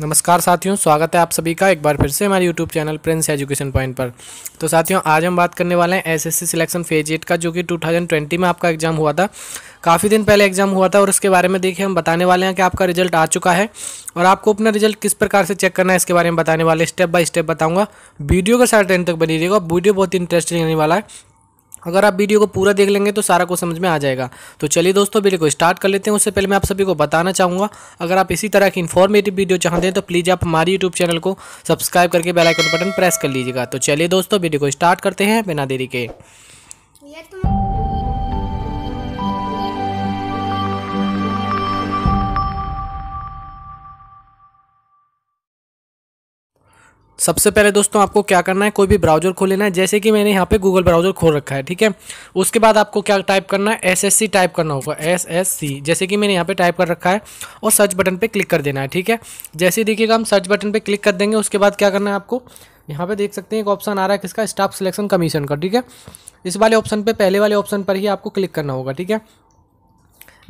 नमस्कार साथियों स्वागत है आप सभी का एक बार फिर से हमारे YouTube channel prince education point पर तो साथियों आज हम बात करने वाले हैं एसएससी सिलेक्शन फेज एट का जो कि 2020 में आपका एग्जाम हुआ था काफ़ी दिन पहले एग्जाम हुआ था और उसके बारे में देखिए हम बताने वाले हैं कि आपका रिजल्ट आ चुका है और आपको अपना रिजल्ट किस प्रकार से चेक करना है इसके बारे में बताने वाले स्टेप बाय स्टेप बताऊँगा वीडियो के साथ एंड तक बनी रहेगा वीडियो बहुत इंटरेस्टिंग रहने वाला है अगर आप वीडियो को पूरा देख लेंगे तो सारा कुछ समझ में आ जाएगा तो चलिए दोस्तों वीडियो को स्टार्ट कर लेते हैं उससे पहले मैं आप सभी को बताना चाहूँगा अगर आप इसी तरह की इन्फॉर्मेटिव वीडियो चाहते हैं तो प्लीज़ आप हमारे यूट्यूब चैनल को सब्सक्राइब करके बेलाइकन बटन प्रेस कर लीजिएगा तो चलिए दोस्तों वीडियो को स्टार्ट करते हैं बिना देरी के तो सबसे पहले दोस्तों आपको क्या करना है कोई भी ब्राउजर खोल लेना है जैसे कि मैंने यहाँ पे गूगल ब्राउजर खोल रखा है ठीक है उसके बाद आपको क्या टाइप करना है एस टाइप करना होगा एस जैसे कि मैंने यहाँ पे टाइप कर रखा है और सर्च बटन पर क्लिक कर देना है ठीक है जैसे देखिएगा हम सर्च बटन पर क्लिक कर देंगे उसके बाद क्या करना है आपको यहाँ पे देख सकते हैं एक ऑप्शन आ रहा है किसका स्टाफ सिलेक्शन कमीशन का ठीक है इस वाले ऑप्शन पे पहले वाले ऑप्शन पर ही आपको क्लिक करना होगा ठीक है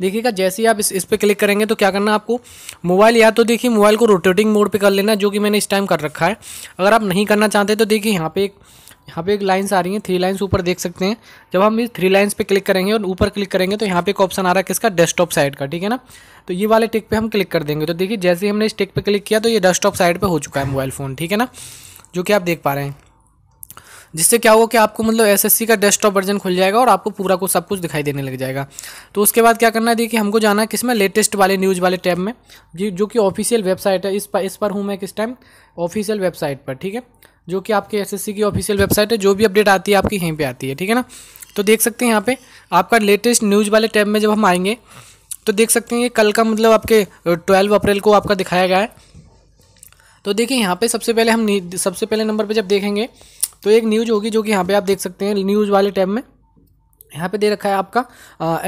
देखिएगा जैसे ही आप इस इस पर क्लिक करेंगे तो क्या करना आपको मोबाइल या तो देखिए मोबाइल को रोटेटिंग मोड पे कर लेना जो कि मैंने इस टाइम कर रखा है अगर आप नहीं करना चाहते तो देखिए यहाँ पे एक यहाँ पे एक लाइन्स आ रही हैं थ्री लाइन्स ऊपर देख सकते हैं जब हम इस थ्री लाइन्स पे क्लिक करेंगे और ऊपर क्लिक करेंगे तो यहाँ पे एक ऑप्शन आ रहा है किसका डेस्कटॉप साइड का ठीक है ना तो ये वाले टिक पे हम क्लिक कर देंगे तो देखिए जैसे ही हमने इस टिक पे क्लिक किया तो ये डेस्कटॉप साइड पे हो चुका है मोबाइल फ़ोन ठीक है ना जो कि आप देख पा रहे हैं जिससे क्या होगा कि आपको मतलब एसएससी का डेस्कटॉप वर्जन खुल जाएगा और आपको पूरा कुछ सब कुछ दिखाई देने लग जाएगा तो उसके बाद क्या करना है देखिए हमको जाना है में लेटेस्ट वाले न्यूज़ वाले टैब में जो कि ऑफिशियल वेबसाइट है इस पर इस पर हूँ मैं किस टाइम ऑफिशियल वेबसाइट पर ठीक है जो कि आपके एस की ऑफिशियल वेबसाइट है जो भी अपडेट आती है आपकी यहीं पर आती है ठीक है ना तो देख सकते हैं यहाँ पर आपका लेटेस्ट न्यूज़ वाले टैब में जब हम आएंगे तो देख सकते हैं ये कल का मतलब आपके ट्वेल्व अप्रैल को आपका दिखाया गया है तो देखिए यहाँ पे सबसे पहले हम सबसे पहले नंबर पे जब देखेंगे तो एक न्यूज होगी जो कि यहाँ पे आप देख सकते हैं न्यूज वाले टैब में यहाँ पे दे रखा है आपका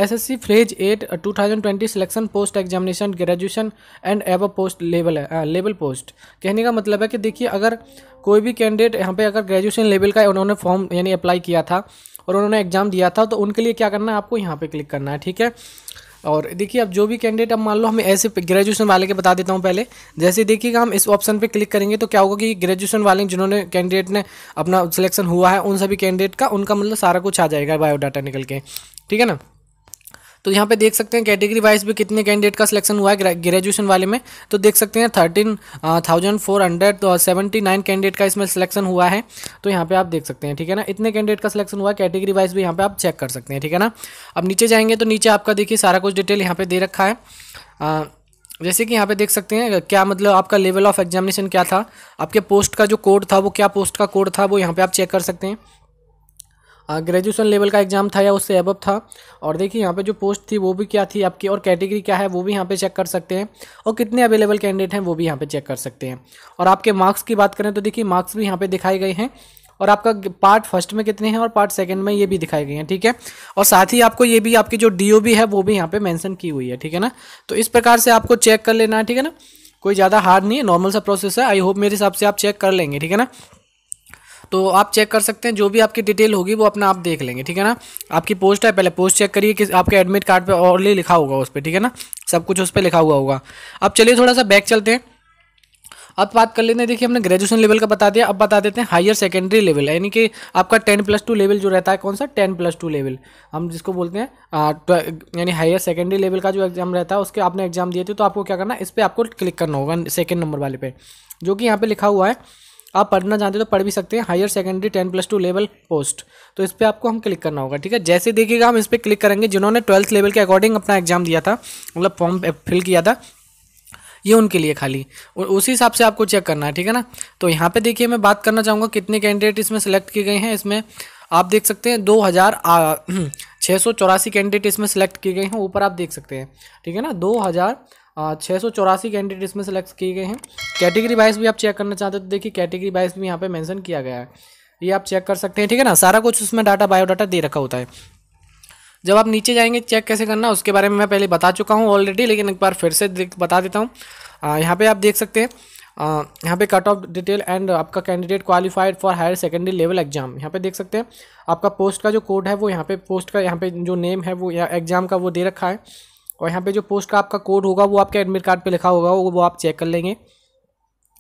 S S C phase eight two thousand twenty selection post examination graduation and above post level है लेवल पोस्ट कहने का मतलब है कि देखिए अगर कोई भी कैंडिडेट यहाँ पे अगर ग्रेजुएशन लेवल का उन्होंने फॉर्म यानी अप्लाई किया था और उन्होंने एग्ज़ाम दिया था तो उनके लिए क्या करना है आपको यहाँ पे क्लिक करना है ठीक है और देखिए अब जो भी कैंडिडेट अब मान लो हम ऐसे ग्रेजुएशन वाले के बता देता हूँ पहले जैसे देखिएगा हम इस ऑप्शन पे क्लिक करेंगे तो क्या होगा कि ग्रेजुएशन वाले जिन्होंने कैंडिडेट ने अपना सिलेक्शन हुआ है उन सभी कैंडिडेट का उनका मतलब सारा कुछ आ जाएगा बायोडाटा निकल के ठीक है ना तो यहाँ पे देख सकते हैं कैटेगरी वाइज भी कितने कैंडिडेट का सिलेक्शन हुआ है ग्रेजुएशन वाले में तो देख सकते हैं thirteen thousand four hundred seventy nine candidate का इसमें सिलेक्शन हुआ है तो यहाँ पे आप देख सकते हैं ठीक है ना इतने कैंडिडेट का सिलेक्शन हुआ है कैटेगरी वाइज भी यहाँ पे आप चेक कर सकते हैं ठीक है ना अब नीचे जाएंगे तो नीचे आपका देखिए सारा कुछ डिटेल यहाँ पे दे रखा है आ, जैसे कि यहाँ पे देख सकते हैं क्या मतलब आपका लेवल ऑफ एग्जामिनेशन क्या था आपके पोस्ट का जो कोड था वो क्या पोस्ट का कोड था वो यहाँ पे आप चेक कर सकते हैं ग्रेजुएशन लेवल का एग्ज़ाम था या उससे अबब था और देखिए यहाँ पे जो पोस्ट थी वो भी क्या थी आपकी और कैटेगरी क्या है वो भी यहाँ पे चेक कर सकते हैं और कितने अवेलेबल कैंडिडेट हैं वो भी यहाँ पे चेक कर सकते हैं और आपके मार्क्स की बात करें तो देखिए मार्क्स भी यहाँ पे दिखाए गए हैं और आपका पार्ट फर्स्ट में कितने हैं और पार्ट सेकंड में ये भी दिखाई गए हैं ठीक है और साथ ही आपको ये भी आपकी जो डी है वो भी यहाँ पे मेंशन की हुई है ठीक है ना तो इस प्रकार से आपको चेक कर लेना है ठीक है ना कोई ज़्यादा हार्ड नहीं है नॉर्मल सा प्रोसेस है आई होप मेरे हिसाब से आप चेक कर लेंगे ठीक है ना तो आप चेक कर सकते हैं जो भी आपकी डिटेल होगी वो अपना आप देख लेंगे ठीक है ना आपकी पोस्ट है पहले पोस्ट चेक करिए कि आपके एडमिट कार्ड पर ऑलरेडी लिखा होगा उस पर ठीक है ना सब कुछ उस पर लिखा हुआ होगा अब चलिए थोड़ा सा बैक चलते हैं अब बात कर लेते हैं देखिए हमने ग्रेजुएशन लेवल का बता दिया अब बता देते हैं हायर सेकेंडरी लेवल यानी कि आपका टेन प्लस टू लेवल जो रहता है कौन सा टेन प्लस टू लेवल हम जिसको बोलते हैं यानी हायर सेकेंडरी लेवल का जो एग्जाम रहता है उसके आपने एग्जाम दिए थे तो आपको क्या करना इस पर आपको क्लिक करना होगा सेकेंड नंबर वाले पे जो कि यहाँ पर लिखा हुआ है आप पढ़ना चाहते हो तो पढ़ भी सकते हैं higher secondary ten plus two level post तो इस पर आपको हम क्लिक करना होगा ठीक है जैसे देखिएगा हम इस पर क्लिक करेंगे जिन्होंने ट्वेल्थ लेवल के अकॉर्डिंग अपना एग्जाम दिया था मतलब फॉर्म फिल किया था ये उनके लिए खाली और उसी हिसाब से आपको चेक करना है ठीक है ना तो यहाँ पे देखिए मैं बात करना चाहूँगा कितने कैंडिडेट इसमें सेलेक्ट किए गए हैं इसमें आप देख सकते हैं दो हज़ार छः सौ चौरासी कैंडिडेट इसमें सेलेक्ट किए गए हैं ऊपर आप देख सकते हैं ठीक है ना दो हज़ार छः सौ चौरासी कैंडिडेट इसमें सेलेक्ट किए गए हैं कैटेगरी वाइज भी आप चेक करना चाहते तो देखिए कैटेगरी वाइज भी यहाँ पे मेंशन किया गया है ये आप चेक कर सकते हैं ठीक है ना सारा कुछ उसमें डाटा बायोडाटा दे रखा होता है जब आप नीचे जाएंगे चेक कैसे करना उसके बारे में मैं पहले बता चुका हूँ ऑलरेडी लेकिन एक बार फिर से बता देता हूँ यहाँ पर आप देख सकते हैं यहाँ पे कट ऑफ डिटेल एंड आपका candidate qualified for higher secondary level exam यहाँ पे देख सकते हैं आपका पोस्ट का जो कोड है वो यहाँ पे पोस्ट का यहाँ पे जो नेम है वो या एग्ज़ाम का वो दे रखा है और यहाँ पे जो पोस्ट का आपका कोड होगा वो आपके एडमिट कार्ड पे लिखा होगा वो आप चेक कर लेंगे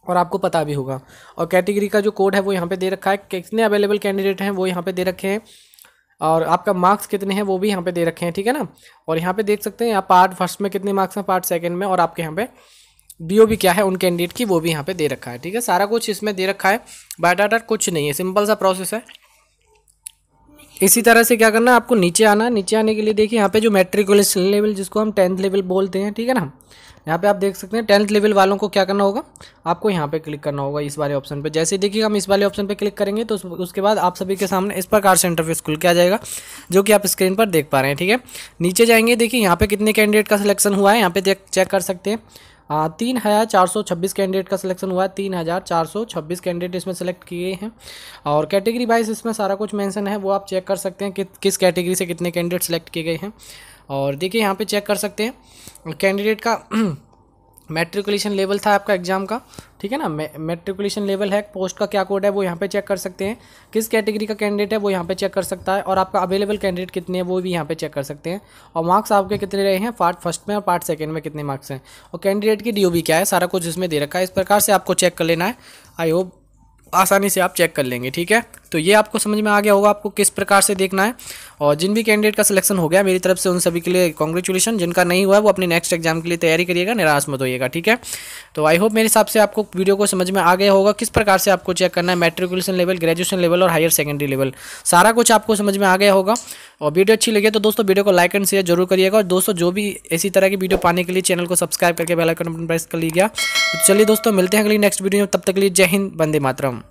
और आपको पता भी होगा और कैटेगरी का जो कोड है वो यहाँ पे दे रखा है कितने अवेलेबल कैंडिडेट हैं वो यहाँ पे दे रखे हैं और आपका मार्क्स कितने हैं वो भी यहाँ पे दे रखे हैं ठीक है ना और यहाँ पे देख सकते हैं आप पार्ट फर्स्ट में कितने मार्क्स हैं पार्ट सेकेंड में और आपके यहाँ पे डी भी क्या है उन कैंडिडेट की वो भी यहाँ पर दे रखा है ठीक है सारा कुछ इसमें दे रखा है बायोडाटा कुछ नहीं है सिंपल सा प्रोसेस है इसी तरह से क्या करना है आपको नीचे आना नीचे आने के लिए देखिए यहाँ पे जो मेट्रिकुलेशन लेवल जिसको हम टेंथ लेवल बोलते हैं ठीक है ना यहाँ पे आप देख सकते हैं टेंथ लेवल वालों को क्या करना होगा आपको यहाँ पे क्लिक करना होगा इस वाले ऑप्शन पे जैसे देखिए हम इस वाले ऑप्शन पे क्लिक करेंगे तो उसके बाद आप सभी के सामने इस प्रकार से इंटरव्यू स्कूल के आ जाएगा जो कि आप स्क्रीन पर देख पा रहे हैं ठीक है नीचे जाएंगे देखिए यहाँ पे कितने कैंडिडेट का सिलेक्शन हुआ है यहाँ पे चेक कर सकते हैं हाँ, तीन हज़ार चार सौ छब्बीस कैंडिडेट का सिलेक्शन हुआ है तीन हज़ार चार सौ छब्बीस कैंडिडेट इसमें सेलेक्ट किए हैं और कैटेगरी वाइज इसमें सारा कुछ मेंशन है वो आप चेक कर सकते हैं कि किस कैटेगरी से कितने कैंडिडेट सेलेक्ट किए गए हैं और देखिए यहाँ पे चेक कर सकते हैं कैंडिडेट का मेट्रिकुलेशन लेवल था आपका एग्जाम का ठीक है ना मेट्रिकुलेशन लेवल है पोस्ट का क्या कोड है वो यहाँ पे चेक कर सकते हैं किस कैटेगरी का कैंडिडेट है वो यहाँ पे चेक कर सकता है और आपका अवेलेबल कैंडिडेट कितने हैं वो भी यहाँ पे चेक कर सकते हैं और मार्क्स आपके कितने रहे हैं पार्ट फर्स्ट में और पार्ट सेकेंड में कितने मार्क्स हैं और कैंडिडेट की डी क्या है सारा कुछ इसमें दे रखा है इस प्रकार से आपको चेक कर लेना है आई होप आसानी से आप चेक कर लेंगे ठीक है तो ये आपको समझ में आ गया होगा आपको किस प्रकार से देखना है और जिन भी कैंडिडेट का सिलेक्शन हो गया मेरी तरफ से उन सभी के लिए कॉन्ग्रेचुलेशन जिनका नहीं हुआ है वो अपने नेक्स्ट एग्जाम के लिए तैयारी करिएगा निराश मत होइएगा ठीक है तो आई होप मेरे हिसाब से आपको वीडियो को समझ में आ गया होगा किस प्रकार से आपको चेक करना है मेट्रिकुलेशन लेवल ग्रेजुएशन लेवल और हायर सेकेंडरी लेवल सारा कुछ आपको समझ में आ गया होगा और वीडियो अच्छी लगी तो दोस्तों वीडियो को लाइक एंड शेयर जरूर करिएगा और दोस्तों जो भी इसी तरह की वीडियो पाने के लिए चैनल को सब्सक्राइब करके बेलाइकन प्रेस कर लीजिएगा तो चलिए दोस्तों मिलते हैं अगली नेक्स्ट वीडियो में तब तक के लिए जय हिंद बंदे मातरम